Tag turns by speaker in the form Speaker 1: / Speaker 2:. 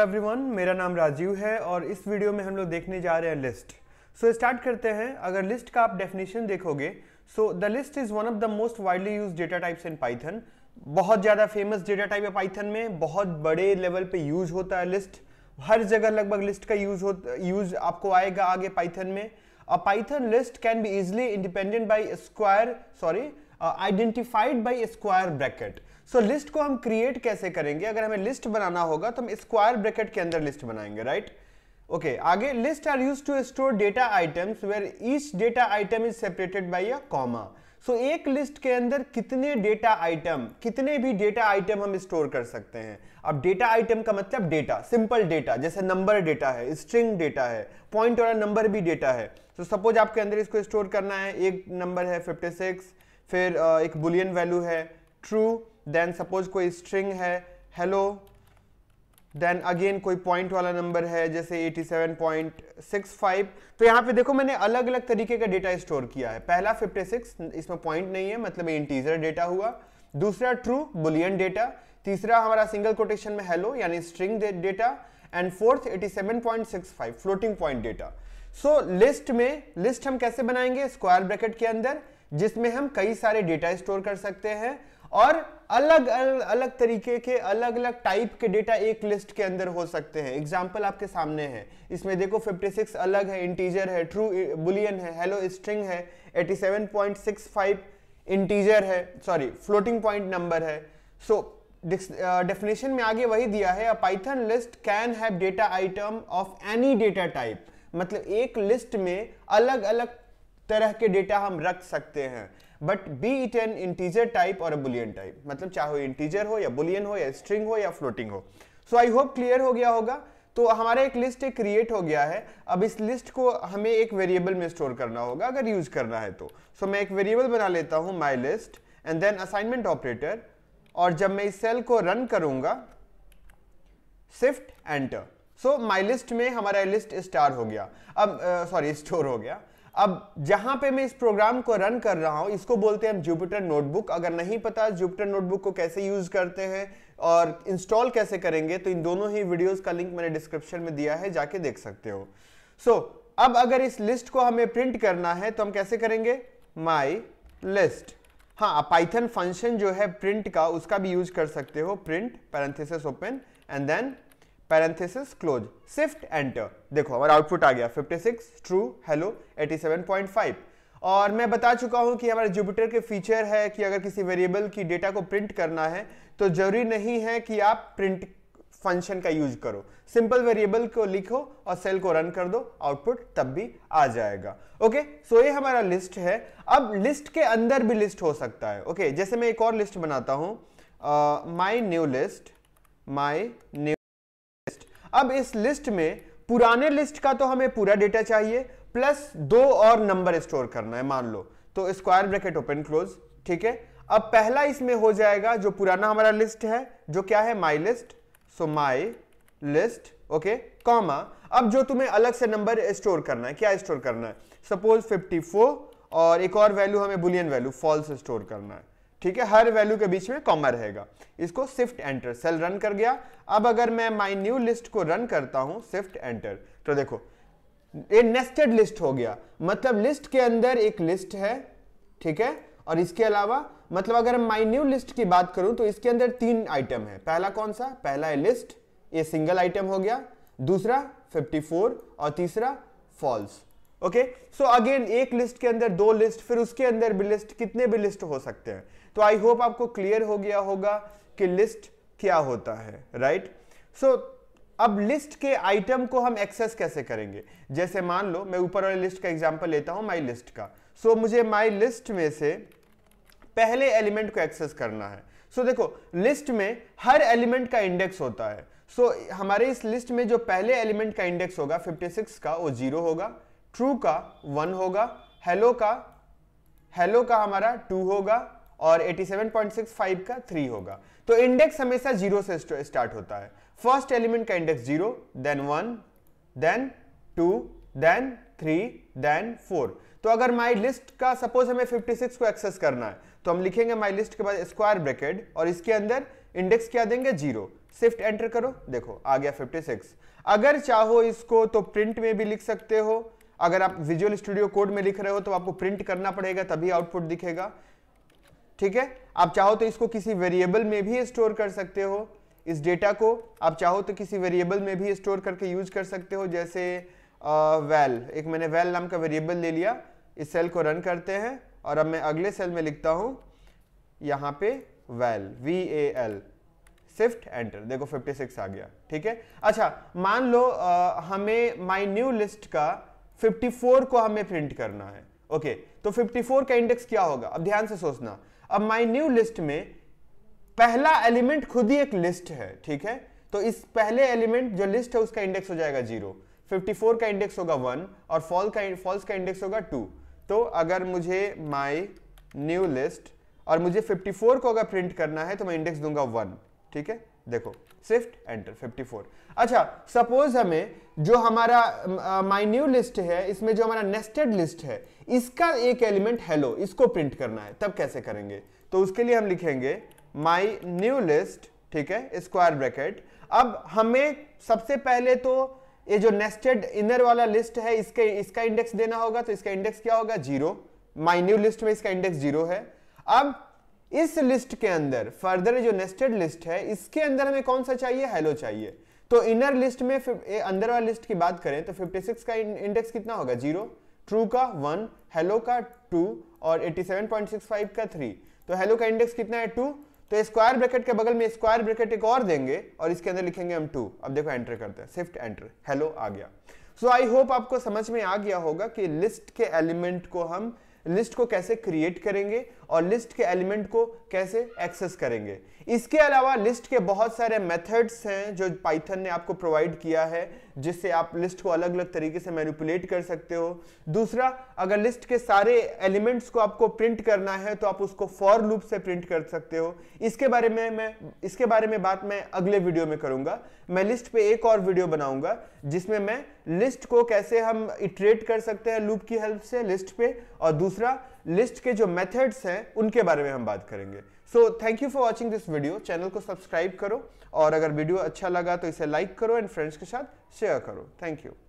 Speaker 1: Everyone मेरा नाम राजीव है और इस वीडियो में हम लोग देखने जा रहे हैं लिस्ट सो so, स्टार्ट करते हैं अगर लिस्ट का आप डेफिनेशन देखोगे so the list is one of the most widely use data types in Python बहुत ज़्यादा फेमस डेटा टाइप है पाइथन में बहुत बड़े लेवल पे यूज होता है लिस्ट हर जगह लगभग लिस्ट का यूज यूज आपको आएगा आगे पाइथन में uh Python list can be easily independent by square sorry identified by square bracket so so, list को हम क्रिएट कैसे करेंगे अगर हमें लिस्ट बनाना होगा तो हम स्क्वायर ब्रैकेट के अंदर लिस्ट बनाएंगे राइट right? ओके okay, आगे list are use to store data items where each data item is separated by a comma so एक लिस्ट के अंदर कितने डेटा आइटम कितने भी डेटा आइटम हम स्टोर कर सकते हैं अब डेटा आइटम का मतलब डेटा सिंपल डेटा जैसे नंबर डेटा है स्ट्रिंग डेटा है पॉइंट और नंबर भी डेटा है तो so, सपोज आपके अंदर इसको स्टोर करना है एक नंबर है 56 फिर एक बुलियन वैल्यू है ट्रू देन सपोज कोई स्ट्रिंग है हेलो देन अगेन कोई पॉइंट वाला नंबर है जैसे 87.65 तो यहाँ पे देखो मैंने अलग अलग तरीके का डेटा स्टोर किया है पहला 56 इसमें पॉइंट नहीं है मतलब इंटीजर डेटा हुआ दूसरा ट्रू बुलियन डेटा तीसरा हमारा सिंगल कोटेशन में हेलो यानी string data and fourth 87.65 floating point data so list में लिस्ट हम कैसे बनाएंगे स्क्वायर ब्रैकेट के अंदर जिसमें हम कई सारे डेटा स्टोर कर सकते हैं और अलग अलग, अलग तरीके के अलग अलग टाइप के डेटा एक लिस्ट के अंदर हो सकते हैं एग्जाम्पल आपके सामने है इसमें देखो 56 अलग है इंटीजर है ट्रू बुलियन है हेलो स्ट्रिंग है 87.65 इंटीजर है सॉरी फ्लोटिंग पॉइंट नंबर है सो डेफिनेशन में आगे वही दिया है Python list can have data item of any data type मतलब एक लिस्ट में अलग अलग तरह के डेटा हम रख सकते हैं but be it an integer type और बुलियन टाइप मतलब चाहे इंटीजर हो या बुलियन हो या स्ट्रिंग हो या फ्लोटिंग हो सो आई होप क्लियर हो गया होगा तो हमारा एक लिस्ट एक क्रिएट हो गया है अब इस लिस्ट को हमें एक वेरिएबल में स्टोर करना होगा अगर यूज करना है तो सो so, मैं एक वेरिएबल बना लेता हूं my list and then assignment operator और जब मैं इस सेल को रन करूंगा shift enter so my list में हमारा लिस्ट स्टार हो गया अब सॉरी uh, स्टोर हो गया अब जहां पे मैं इस प्रोग्राम को रन कर रहा हूं इसको बोलते हैं हम जुपिटर नोटबुक अगर नहीं पता जुपिटर नोटबुक को कैसे यूज करते हैं और इंस्टॉल कैसे करेंगे तो इन दोनों ही वीडियोस का लिंक मैंने डिस्क्रिप्शन में दिया है जाके देख सकते हो सो so, अब अगर इस लिस्ट को हमें प्रिंट करना है तो हम कैसे करेंगे माई लिस्ट हाँ पाइथन फंक्शन जो है प्रिंट का उसका भी यूज कर सकते हो print parenthesis open and then parenthesis close swift enter देखो हमारा आउटपुट आ गया 56 ट्रू हेलो 87.5 और मैं बता चुका हूं कि हमारे जुपिटर के फीचर है कि अगर किसी वेरिएबल की डेटा को प्रिंट करना है तो जरूरी नहीं है कि आप प्रिंट फंक्शन का यूज करो सिंपल वेरिएबल को लिखो और सेल को रन कर दो आउटपुट तब भी आ जाएगा ओके सो ये हमारा लिस्ट है अब लिस्ट के अंदर भी लिस्ट हो सकता है ओके जैसे मैं एक और लिस्ट बनाता हूं my new list my new अब इस लिस्ट में पुराने लिस्ट का तो हमें पूरा डेटा चाहिए प्लस दो और नंबर स्टोर करना है मान लो तो स्क्वायर ब्रैकेट ओपन क्लोज ठीक है अब पहला इसमें हो जाएगा जो पुराना हमारा लिस्ट है जो क्या है my list so my list okay comma अब जो तुम्हें अलग से नंबर स्टोर करना है क्या स्टोर करना है सपोज 54 और एक और वैल्यू हमें बुलियन वैल्यू फॉल्स स्टोर करना है ठीक है हर वैल्यू के बीच में कॉमर रहेगा इसको स्विफ्ट एंटर सेल रन कर गया अब अगर मैं माई न्यू लिस्ट को रन करता हूं स्विफ्ट एंटर तो देखो ये नेस्टेड लिस्ट हो गया मतलब लिस्ट के अंदर एक लिस्ट है ठीक है और इसके अलावा मतलब अगर माई न्यू लिस्ट की बात करूं तो इसके अंदर तीन आइटम है पहला कौन सा पहला है लिस्ट ये सिंगल आइटम हो गया दूसरा 54 और तीसरा फॉल्स ओके सो अगेन एक लिस्ट के अंदर दो लिस्ट फिर उसके अंदर भी लिस्ट कितने भी लिस्ट हो सकते हैं तो आई होप आपको क्लियर हो गया होगा कि लिस्ट क्या होता है राइट right? सो so, अब लिस्ट के आइटम को हम एक्सेस कैसे करेंगे जैसे मान लो मैं ऊपर वाले लिस्ट का एग्जांपल लेता हूं माय लिस्ट का सो so, मुझे माय लिस्ट में से पहले एलिमेंट को एक्सेस करना है सो so, देखो लिस्ट में हर एलिमेंट का इंडेक्स होता है सो so, हमारे इस लिस्ट में जो पहले एलिमेंट का इंडेक्स होगा 56 का वो जीरो होगा ट्रू का वन होगा हेलो का हेलो का हमारा टू होगा और 87.65 का थ्री होगा तो इंडेक्स हमेशा जीरो से स्टार्ट होता है फर्स्ट एलिमेंट का index zero then one then two then three then four तो अगर माई लिस्ट का सपोज हमें 56 को एक्सेस करना है तो हम लिखेंगे माई लिस्ट के बाद स्क्वायर ब्रैकेट और इसके अंदर इंडेक्स क्या देंगे जीरो शिफ्ट एंटर करो देखो आ गया 56 अगर चाहो इसको तो प्रिंट में भी लिख सकते हो अगर आप विजुअल स्टूडियो कोड में लिख रहे हो तो आपको प्रिंट करना पड़ेगा तभी आउटपुट दिखेगा ठीक है आप चाहो तो इसको किसी वेरिएबल में भी स्टोर कर सकते हो इस डेटा को आप चाहो तो किसी वेरिएबल में भी स्टोर करके यूज कर सकते हो जैसे वेल uh, well, एक मैंने वेल well नाम का वेरिएबल ले लिया इस सेल को रन करते हैं और अब मैं अगले सेल में लिखता हूं यहां पे well V A L shift enter देखो 56 आ गया ठीक है अच्छा मान लो uh, हमें माई न्यू लिस्ट का 54 को हमें प्रिंट करना है ओके okay, तो 54 का इंडेक्स क्या होगा अब ध्यान से सोचना अब माई न्यू लिस्ट में पहला एलिमेंट खुद ही एक लिस्ट है ठीक है तो इस पहले एलिमेंट जो लिस्ट है उसका इंडेक्स हो जाएगा जीरो 54 का इंडेक्स होगा वन और फॉल का फॉल्स का इंडेक्स होगा टू तो अगर मुझे माई न्यू लिस्ट और मुझे 54 को अगर प्रिंट करना है तो मैं इंडेक्स दूंगा वन ठीक है देखो स्विफ्ट एंटर 54 अच्छा सपोज हमें जो हमारा माइन्यू लिस्ट है इसमें जो हमारा नेस्टेड लिस्ट है इसका एक एलिमेंट हेलो इसको प्रिंट करना है तब कैसे करेंगे तो उसके लिए हम लिखेंगे माई न्यू लिस्ट ठीक है स्क्वायर ब्रैकेट अब हमें सबसे पहले तो ये जो नेस्टेड इनर वाला लिस्ट है इसके इसका इंडेक्स देना होगा तो इसका इंडेक्स क्या होगा जीरो माइन्यू लिस्ट में इसका इंडेक्स जीरो है अब इस लिस्ट के अंदर फर्दर जो नेस्टेड लिस्ट है इसके अंदर हमें कौन सा चाहिए हेलो चाहिए तो इनर लिस्ट में अंदर वाला लिस्ट की बात करें तो 56 का इंडेक्स कितना होगा जीरो ट्रू का वन हेलो का टू और 87.65 का थ्री तो हेलो का इंडेक्स कितना है टू तो स्क्वायर ब्रैकेट के बगल में स्क्वायर ब्रैकेट एक और देंगे और इसके अंदर लिखेंगे हम टू अब देखो एंटर करते हैं स्विफ्ट एंटर हेलो आ गया सो आई होप आपको समझ में आ गया होगा कि लिस्ट के एलिमेंट को हम लिस्ट को कैसे क्रिएट करेंगे और लिस्ट के एलिमेंट को कैसे एक्सेस करेंगे इसके अलावा लिस्ट के बहुत सारे मेथड्स हैं जो पाइथन ने आपको प्रोवाइड किया है जिससे आप लिस्ट को अलग अलग तरीके से मैनिपुलेट कर सकते हो दूसरा अगर लिस्ट के सारे एलिमेंट्स को आपको प्रिंट करना है तो आप उसको फॉर लूप से प्रिंट कर सकते हो इसके बारे में मैं इसके बारे में बात मैं अगले वीडियो में करूंगा मैं लिस्ट पे एक और वीडियो बनाऊंगा जिसमें मैं लिस्ट को कैसे हम इटरेट कर सकते हैं लूप की हेल्प से लिस्ट पे और दूसरा लिस्ट के जो मेथड्स हैं उनके बारे में हम बात करेंगे सो thank you for watching this video channel को सब्सक्राइब करो और अगर वीडियो अच्छा लगा तो इसे लाइक करो एंड फ्रेंड्स के साथ शेयर करो थैंक यू